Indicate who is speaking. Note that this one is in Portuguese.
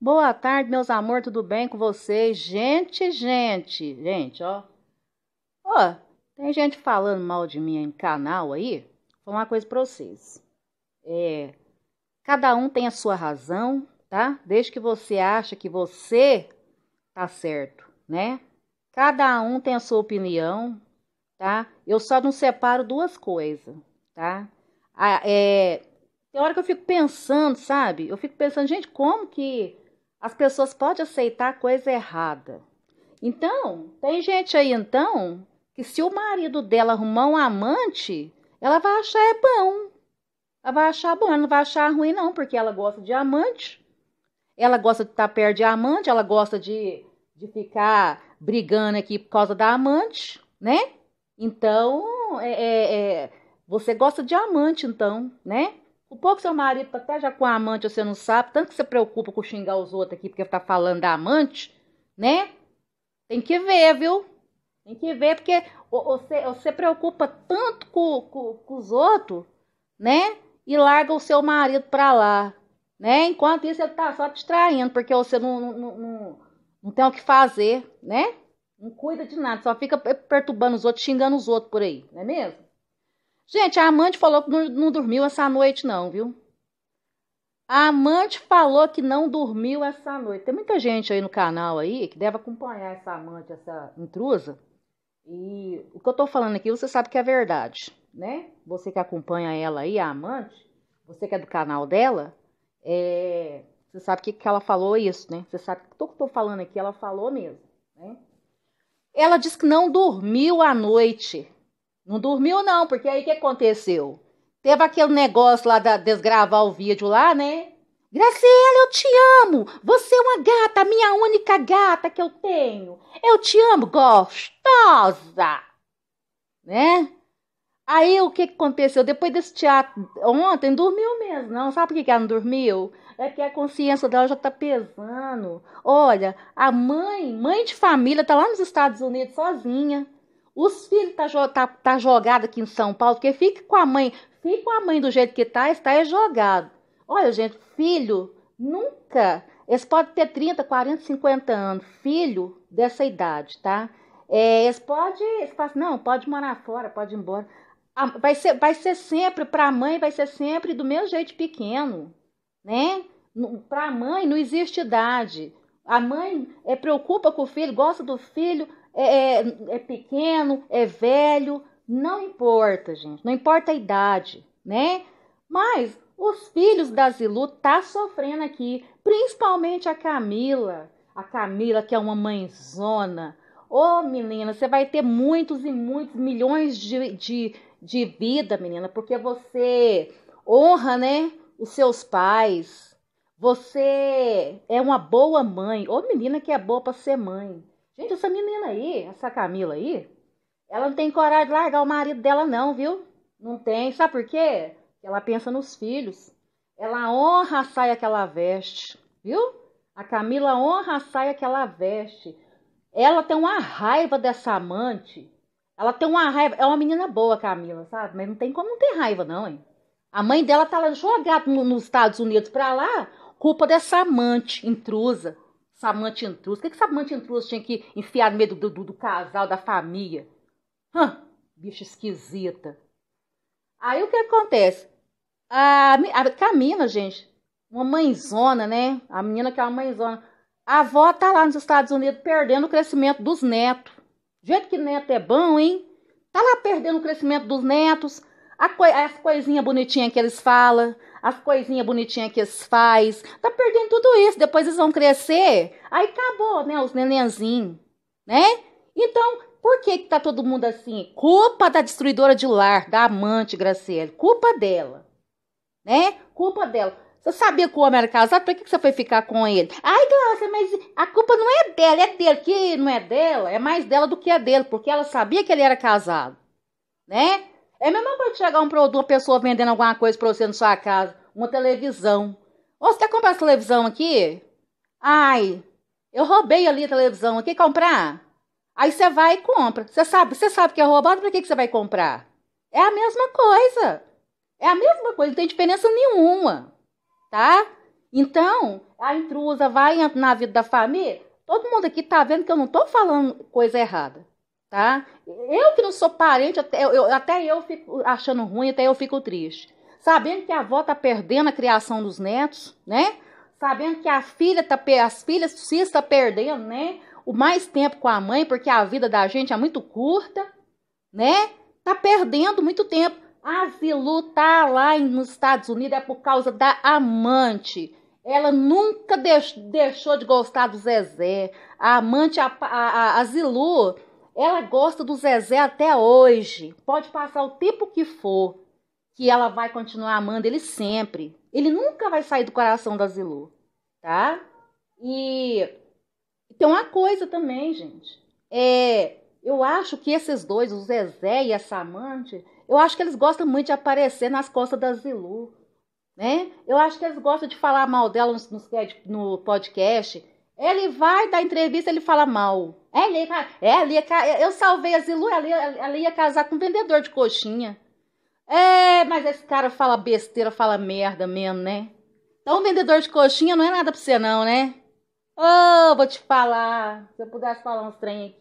Speaker 1: Boa tarde, meus amor, tudo bem com vocês? Gente, gente, gente, ó. Ó, tem gente falando mal de mim em canal aí. Vou falar uma coisa pra vocês. É, cada um tem a sua razão, tá? Desde que você acha que você tá certo, né? Cada um tem a sua opinião, tá? Eu só não separo duas coisas, tá? A, é, tem hora que eu fico pensando, sabe? Eu fico pensando, gente, como que as pessoas podem aceitar a coisa errada. Então, tem gente aí então que se o marido dela arrumar um amante, ela vai achar é bom. Ela vai achar bom, ela não vai achar ruim não, porque ela gosta de amante. Ela gosta de estar perto de amante, ela gosta de, de ficar brigando aqui por causa da amante, né? Então, é, é, é você gosta de amante então, né? O pouco seu marido tá já com a amante, você não sabe, tanto que você preocupa com xingar os outros aqui porque tá falando da amante, né? Tem que ver, viu? Tem que ver, porque você, você preocupa tanto com, com, com os outros, né? E larga o seu marido pra lá, né? Enquanto isso, ele tá só distraindo, porque você não, não, não, não tem o que fazer, né? Não cuida de nada, só fica perturbando os outros, xingando os outros por aí, não é mesmo? Gente, a amante falou que não, não dormiu essa noite, não, viu? A amante falou que não dormiu essa noite. Tem muita gente aí no canal aí que deve acompanhar essa amante, essa intrusa. E o que eu tô falando aqui, você sabe que é verdade, né? Você que acompanha ela aí, a amante, você que é do canal dela, é... você sabe que, que ela falou isso, né? Você sabe que tudo que eu tô falando aqui, ela falou mesmo, né? Ela disse que não dormiu à noite. Não dormiu, não, porque aí o que aconteceu? Teve aquele negócio lá da desgravar o vídeo lá, né? Graciela, eu te amo! Você é uma gata, minha única gata que eu tenho! Eu te amo, gostosa! Né? Aí o que aconteceu? Depois desse teatro, ontem, dormiu mesmo, não? Sabe por que ela não dormiu? É que a consciência dela já tá pesando. Olha, a mãe, mãe de família, tá lá nos Estados Unidos sozinha. Os filhos tá, tá, tá jogado aqui em São Paulo, porque fica com a mãe, fica com a mãe do jeito que tá, está é jogado. Olha, gente, filho nunca, eles podem ter 30, 40, 50 anos, filho dessa idade, tá? É, eles podem, eles falam, não, pode morar fora, pode ir embora. Vai ser, vai ser sempre, para a mãe, vai ser sempre do meu jeito pequeno, né? Para a mãe não existe idade. A mãe é, preocupa com o filho, gosta do filho, é, é, é pequeno, é velho, não importa, gente, não importa a idade, né? Mas os filhos da Zilu tá sofrendo aqui, principalmente a Camila. A Camila, que é uma mãezona. Ô, menina, você vai ter muitos e muitos milhões de, de, de vida, menina, porque você honra, né, os seus pais. Você é uma boa mãe. Ô, menina que é boa para ser mãe. Gente, essa menina aí, essa Camila aí, ela não tem coragem de largar o marido dela, não, viu? Não tem. Sabe por quê? Ela pensa nos filhos. Ela honra a saia que ela veste, viu? A Camila honra a saia que ela veste. Ela tem uma raiva dessa amante. Ela tem uma raiva. É uma menina boa, Camila, sabe? Mas não tem como não ter raiva, não, hein? A mãe dela tá lá jogada nos Estados Unidos pra lá, culpa dessa amante intrusa. Samante intrusa. O que, que Samante intrusa tinha que enfiar no meio do, do, do casal, da família? Hã, bicha esquisita. Aí o que acontece? A, a gente, uma mãezona, né? A menina que é uma mãezona. A avó tá lá nos Estados Unidos perdendo o crescimento dos netos. Do jeito que neto é bom, hein? Tá lá perdendo o crescimento dos netos a, coi a coisinha bonitinha que eles falam, as coisinhas bonitinhas que eles faz, tá perdendo tudo isso. Depois eles vão crescer, aí acabou, né? Os nenenzinhos, né? Então, por que, que tá todo mundo assim? Culpa da destruidora de lar, da amante Graciele, culpa dela, né? Culpa dela. Você sabia que o homem era casado, por que, que você foi ficar com ele? Ai, Glaucia, mas a culpa não é dela, é dele. Que não é dela, é mais dela do que é dele, porque ela sabia que ele era casado, né? É a mesma coisa que chegar um produto, uma pessoa vendendo alguma coisa para você na sua casa, uma televisão. Ou você quer comprar essa televisão aqui? Ai, eu roubei ali a televisão Quer comprar? Aí você vai e compra. Você sabe, você sabe que é roubado, para que, que você vai comprar? É a mesma coisa. É a mesma coisa, não tem diferença nenhuma. Tá? Então, a intrusa vai na vida da família. Todo mundo aqui tá vendo que eu não tô falando coisa errada tá? Eu que não sou parente, até eu, até eu fico achando ruim, até eu fico triste. Sabendo que a avó tá perdendo a criação dos netos, né? Sabendo que a filha tá, as filhas se está perdendo, né? O mais tempo com a mãe, porque a vida da gente é muito curta, né? Tá perdendo muito tempo. A Zilu tá lá nos Estados Unidos é por causa da amante. Ela nunca deixou de gostar do Zezé. A amante, a, a, a, Zilu, ela gosta do Zezé até hoje. Pode passar o tempo que for, que ela vai continuar amando ele sempre. Ele nunca vai sair do coração da Zilu, tá? E tem uma coisa também, gente. É, eu acho que esses dois, o Zezé e essa amante, eu acho que eles gostam muito de aparecer nas costas da Zilu, né? Eu acho que eles gostam de falar mal dela no, no podcast ele vai dar entrevista, ele fala mal. É, ele ia, é, ele ia, eu salvei a Zilu, ela ia, ela ia casar com um vendedor de coxinha. É, mas esse cara fala besteira, fala merda mesmo, né? Então, vendedor de coxinha não é nada pra você, não, né? Ô, oh, vou te falar. Se eu pudesse falar uns trem aqui.